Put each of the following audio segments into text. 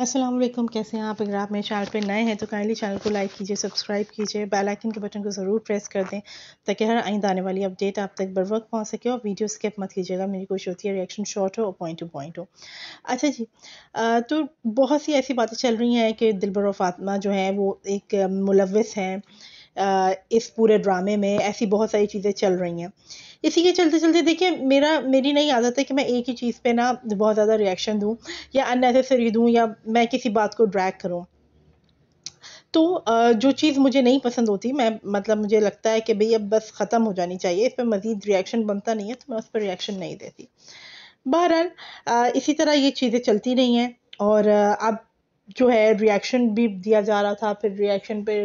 असलम कैसे हैं आप अगर आप मेरे चैनल पर नए हैं तो काइंडली चैनल को लाइक कीजिए सब्सक्राइब कीजिए बेल आइकन के बटन को ज़रूर प्रेस कर दें ताकि हर आइंदा आने वाली अपडेट आप तक बर वक्त पहुँच सके और वीडियो स्किप मत कीजिएगा मेरी कोशिश होती है रिएक्शन शॉर्ट हो और पॉइंट टू पॉइंट हो अच्छा जी आ, तो बहुत सी ऐसी बातें चल रही हैं कि दिलबर और फातमा जो है वो एक मुलविस हैं इस पूरे ड्रामे में ऐसी बहुत सारी चीज़ें चल रही हैं इसी के चलते चलते देखिए मेरा मेरी नहीं आदत है कि मैं एक ही चीज़ पे ना बहुत ज़्यादा रिएक्शन दूँ या अननेसेसरी दूँ या मैं किसी बात को ड्रैग करूँ तो जो चीज़ मुझे नहीं पसंद होती मैं मतलब मुझे लगता है कि भई अब बस ख़त्म हो जानी चाहिए इस पर मज़ीद रिएक्शन बनता नहीं है तो मैं उस पर रिएक्शन नहीं देती बहरहाल इसी तरह ये चीज़ें चलती रही हैं और अब जो है रिएक्शन भी दिया जा रहा था फिर रिएक्शन पे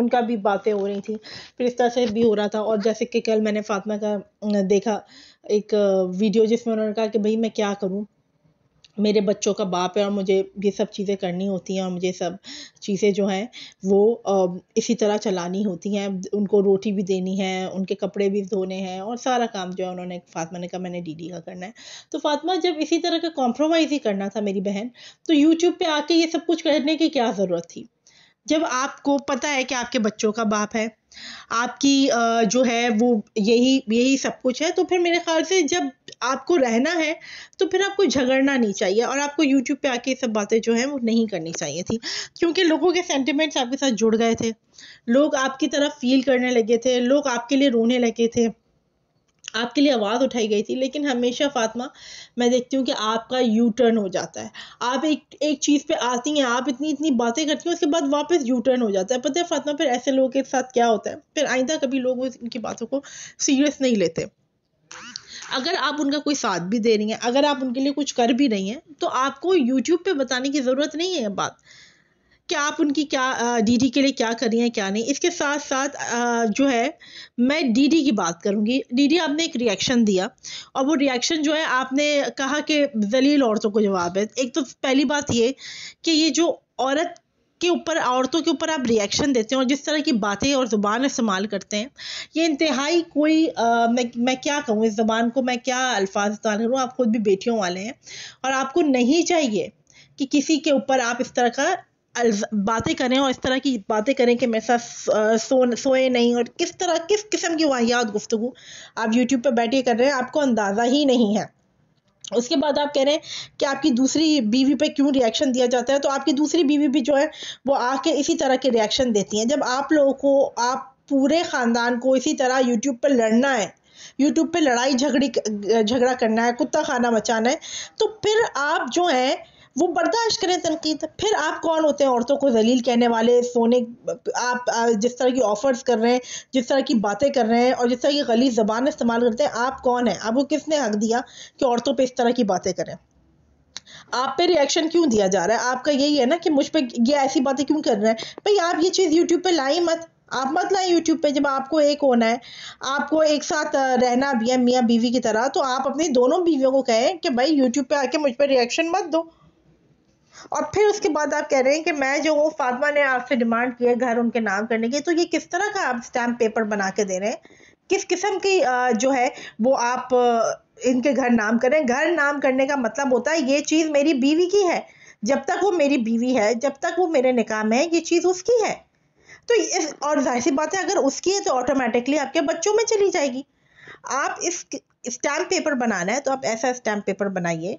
उनका भी बातें हो रही थी फिर इस तरह से भी हो रहा था और जैसे कि कल मैंने फातिमा का देखा एक वीडियो जिसमें उन्होंने कहा कि भाई मैं क्या करूँ मेरे बच्चों का बाप है और मुझे ये सब चीज़ें करनी होती हैं और मुझे सब चीज़ें जो हैं वो इसी तरह चलानी होती हैं उनको रोटी भी देनी है उनके कपड़े भी धोने हैं और सारा काम जो है उन्होंने फातिमा ने कहा मैंने डीडी का करना है तो फातिमा जब इसी तरह का कॉम्प्रोमाइज़ ही करना था मेरी बहन तो यूट्यूब पर आके ये सब कुछ करने की क्या ज़रूरत थी जब आपको पता है कि आपके बच्चों का बाप है आपकी जो है वो यही यही सब कुछ है तो फिर मेरे ख्याल से जब आपको रहना है तो फिर आपको झगड़ना नहीं चाहिए और आपको यूट्यूब पे आके ये सब बातें जो हैं वो नहीं करनी चाहिए थी क्योंकि लोगों के सेंटिमेंट्स आपके साथ जुड़ गए थे लोग आपकी तरफ फील करने लगे थे लोग आपके लिए रोने लगे थे आपके लिए आवाज़ उठाई गई थी लेकिन हमेशा फातिमा मैं देखती हूँ कि आपका यू टर्न हो जाता है आप एक एक चीज़ पे आती हैं आप इतनी इतनी बातें करती हैं उसके बाद वापस यू टर्न हो जाता है पता है फातिमा फिर ऐसे लोगों के साथ क्या होता है फिर आइंदा कभी लोग उनकी बातों को सीरियस नहीं लेते अगर आप उनका कोई साथ भी दे रही हैं अगर आप उनके लिए कुछ कर भी रही हैं तो आपको यूट्यूब पे बताने की ज़रूरत नहीं है बात कि आप उनकी क्या डीडी के लिए क्या कर रही हैं क्या नहीं इसके साथ साथ जो है मैं डीडी की बात करूंगी डीडी आपने एक रिएक्शन दिया और वो रिएक्शन जो है आपने कहा कि जलील औरतों को जवाब है एक तो पहली बात ये कि ये जो औरत के ऊपर औरतों के ऊपर आप रिएक्शन देते हैं और जिस तरह की बातें और ज़ुबान इस्तेमाल करते हैं ये इंतहाई कोई आ, मैं मैं क्या कहूँ इस ज़बान को मैं क्या अल्फाज इस्तेमाल करूँ आप खुद भी बेटियों वाले हैं और आपको नहीं चाहिए कि किसी के ऊपर आप इस तरह का बातें करें और इस तरह की बातें करें कि मेरे साथ सो सोए नहीं और किस तरह किस किस्म की वाहियात गुफ्तु आप यूट्यूब पर बैठे कर रहे हैं आपको अंदाज़ा ही नहीं है उसके बाद आप कह रहे हैं कि आपकी दूसरी बीवी पे क्यों रिएक्शन दिया जाता है तो आपकी दूसरी बीवी भी जो है वो आके इसी तरह के रिएक्शन देती हैं जब आप लोगों को आप पूरे ख़ानदान को इसी तरह यूट्यूब पर लड़ना है यूट्यूब पे लड़ाई झगड़ी झगड़ा करना है कुत्ता खाना मचाना है तो फिर आप जो है वो बर्दाश्त करें तनकीद फिर आप कौन होते हैं औरतों को जलील कहने वाले सोने आप जिस तरह की ऑफर्स कर रहे हैं जिस तरह की बातें कर रहे हैं और जिस तरह की गली ज़बान इस्तेमाल करते हैं आप कौन हैं आपको किसने हक दिया कि औरतों पर इस तरह की बातें करें आप पे रिएक्शन क्यों दिया जा रहा है आपका यही है ना कि मुझ पर ये ऐसी बातें क्यों कर रहे हैं भाई आप ये चीज़ यूट्यूब पे लाए मत आप मत लाए यूट्यूब पे जब आपको एक होना है आपको एक साथ रहना भी है मियाँ बीवी की तरह तो आप अपनी दोनों बीवियों को कहें कि भाई यूट्यूब पे आके मुझ पर रिएक्शन मत दो और फिर उसके बाद आप कह रहे हैं कि मैं जो वो फातमा ने आपसे डिमांड किया घर उनके नाम करने की तो ये किस तरह का आप स्टैम्प पेपर बना के दे रहे हैं किस किस्म की जो है वो आप इनके घर नाम करें घर नाम करने का मतलब होता है ये चीज़ मेरी बीवी की है जब तक वो मेरी बीवी है जब तक वो मेरे निकाह में है ये चीज़ उसकी है तो इस और जाहिर सी बात है अगर उसकी है तो ऑटोमेटिकली आपके बच्चों में चली जाएगी आप इस स्टैम्प पेपर बनाना है तो आप ऐसा स्टैम्प पेपर बनाइए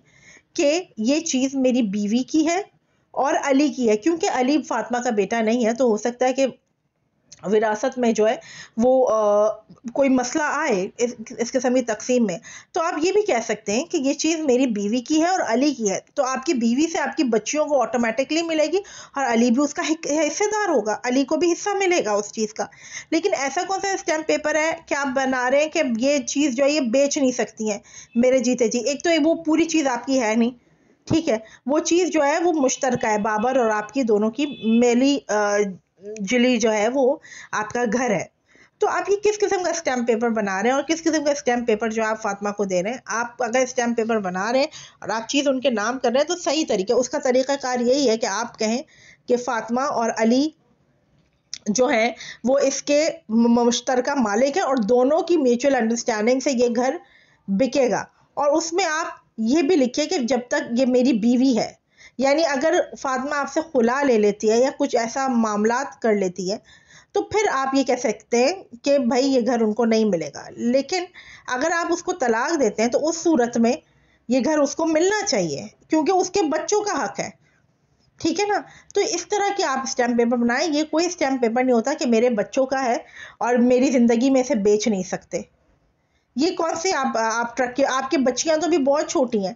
कि ये चीज़ मेरी बीवी की है और अली की है क्योंकि अली फातिमा का बेटा नहीं है तो हो सकता है कि विरासत में जो है वो आ, कोई मसला आए इस, इस किस्म की तकसीम में तो आप ये भी कह सकते हैं कि ये चीज़ मेरी बीवी की है और अली की है तो आपकी बीवी से आपकी बच्चियों को ऑटोमेटिकली मिलेगी और अली भी उसका हिस्सेदार होगा अली को भी हिस्सा मिलेगा उस चीज़ का लेकिन ऐसा कौन सा स्टैम्प पेपर है कि आप बना रहे हैं कि ये चीज़ जो है ये बेच नहीं सकती हैं मेरे जीते जी एक तो वो पूरी चीज़ आपकी है नहीं ठीक है वो चीज़ जो है वो मुश्तरक है बाबर और आपकी दोनों की मेली जुली जो है वो आपका घर है तो आप ये किस किस्म का स्टैम्प पेपर बना रहे हैं और किस किस्म का स्टैम्प पेपर जो आप फातिमा को दे रहे हैं आप अगर स्टैम्प पेपर बना रहे हैं और आप चीज़ उनके नाम कर रहे हैं तो सही तरीके उसका तरीक़ाकार यही है कि आप कहें कि फ़ातिमा और अली जो है वो इसके मुश्तर मालिक है और दोनों की म्यूचुअल अंडरस्टैंडिंग से ये घर बिकेगा और उसमें आप ये भी लिखिए कि जब तक ये मेरी बीवी है यानी अगर फातिमा आपसे खुला ले लेती है या कुछ ऐसा मामला कर लेती है तो फिर आप ये कह सकते हैं कि भाई ये घर उनको नहीं मिलेगा लेकिन अगर आप उसको तलाक देते हैं तो उस सूरत में ये घर उसको मिलना चाहिए क्योंकि उसके बच्चों का हक है ठीक है ना तो इस तरह के आप स्टैम्प पेपर बनाएं ये कोई स्टैम्प पेपर नहीं होता कि मेरे बच्चों का है और मेरी ज़िंदगी में इसे बेच नहीं सकते ये कौन से आप आप ट्रक के आपके बच्चियाँ तो भी बहुत छोटी हैं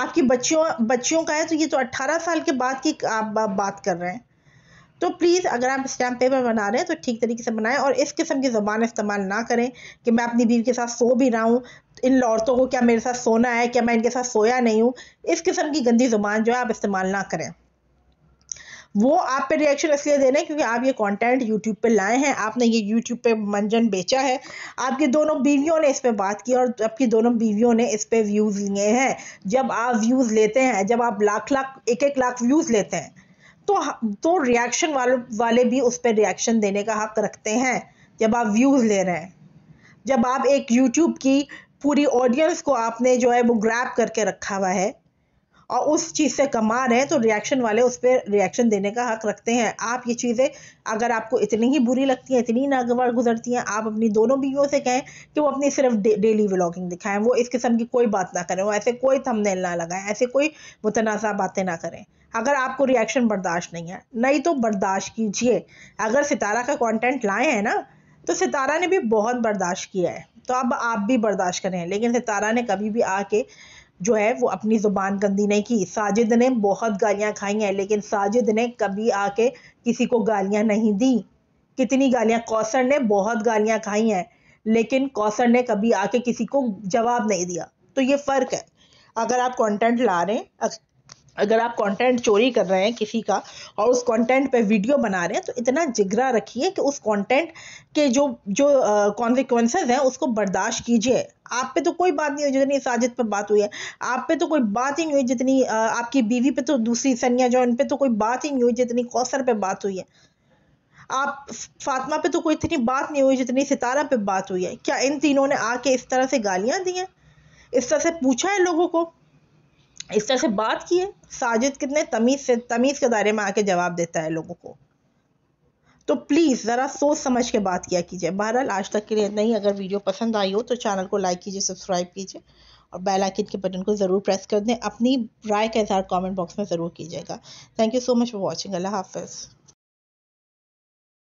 आपकी बच्चों बच्चियों का है तो ये तो 18 साल के बाद की आप बात कर रहे हैं तो प्लीज़ अगर आप स्टैम्प पेपर बना रहे हैं तो ठीक तरीके से बनाएं और इस किस्म की ज़बान इस्तेमाल ना करें कि मैं अपनी बीवी के साथ सो भी रहा हूँ इन लौरतों को क्या मेरे साथ सोना है क्या मैं इनके साथ सोया नहीं हूँ इस किस्म की गंदी ज़ुबान जो है आप इस्तेमाल ना करें वो आप पे रिएक्शन इसलिए देना है क्योंकि आप ये कंटेंट यूट्यूब पे लाए हैं आपने ये यूट्यूब पे मंजन बेचा है आपकी दोनों बीवियों ने इस पर बात की और आपकी दोनों बीवियों ने इस पर व्यूज़ लिए हैं जब आप व्यूज़ लेते हैं जब आप लाख लाख एक एक लाख व्यूज़ लेते हैं तो तो रिएक्शन वाले वाले भी उस पर रिएक्शन देने का हक रखते हैं जब आप व्यूज़ ले रहे हैं जब आप एक यूट्यूब की पूरी ऑडियंस को आपने जो है वो ग्रैप करके रखा हुआ है और उस चीज़ से कमा रहे हैं तो रिएक्शन वाले उस पर रिएक्शन देने का हक रखते हैं आप ये चीज़ें अगर आपको इतनी ही बुरी लगती हैं इतनी नागवार गुजरती हैं आप अपनी दोनों बीवियों से कहें कि वो अपनी सिर्फ डे, डेली व्लॉगिंग दिखाएं वो इस किस्म की कोई बात ना करें वो ऐसे कोई थंबनेल ना लगाएं ऐसे कोई मुतनाज़ा बातें ना करें अगर आपको रिएक्शन बर्दाश्त नहीं है नहीं तो बर्दाश्त कीजिए अगर सितारा का कॉन्टेंट लाए हैं ना तो सितारा ने भी बहुत बर्दाश्त किया है तो अब आप भी बर्दाश्त करें लेकिन सितारा ने कभी भी आके जो है वो अपनी ज़ुबान गंदी नहीं की साजिद ने बहुत गालियाँ खाई हैं लेकिन साजिद ने कभी आके किसी को गालियाँ नहीं दी कितनी गालियाँ कौसर ने बहुत गालियाँ खाई हैं लेकिन कौसर ने कभी आके किसी को जवाब नहीं दिया तो ये फ़र्क है अगर आप कंटेंट ला रहे हैं अगर आप कंटेंट चोरी कर रहे हैं किसी का और उस कंटेंट पे वीडियो बना रहे हैं तो इतना जिगरा रखिए कि उस कंटेंट के जो जो कॉन्सिक्वेंसेज हैं उसको बर्दाश्त कीजिए आप पे तो कोई बात नहीं हुई जितनी साजिद पे बात हुई है आप पे तो कोई बात ही नहीं हुई जितनी आ, आपकी बीवी पे तो दूसरी सनिया जो उन पे तो कोई बात ही नहीं हुई जितनी कौसर पे बात हुई है आप फातिमा पे तो कोई इतनी बात नहीं हुई जितनी सितारा पे बात हुई है क्या इन तीनों ने आके इस तरह से गालियाँ दी हैं इस तरह से पूछा है लोगों को इस तरह से बात की है साजिद कितने तमीज़ से तमीज़ के दायरे में आके जवाब देता है लोगों को तो प्लीज़ ज़रा सोच समझ के बात किया कीजिए बहरहाल आज तक के लिए नहीं अगर वीडियो पसंद आई हो तो चैनल को लाइक कीजिए सब्सक्राइब कीजिए और बेल आइकन के बटन को ज़रूर प्रेस कर दें अपनी राय का इजहार कमेंट बॉक्स में ज़रूर कीजिएगा thank you so much for watching अल्लाह हाफिज़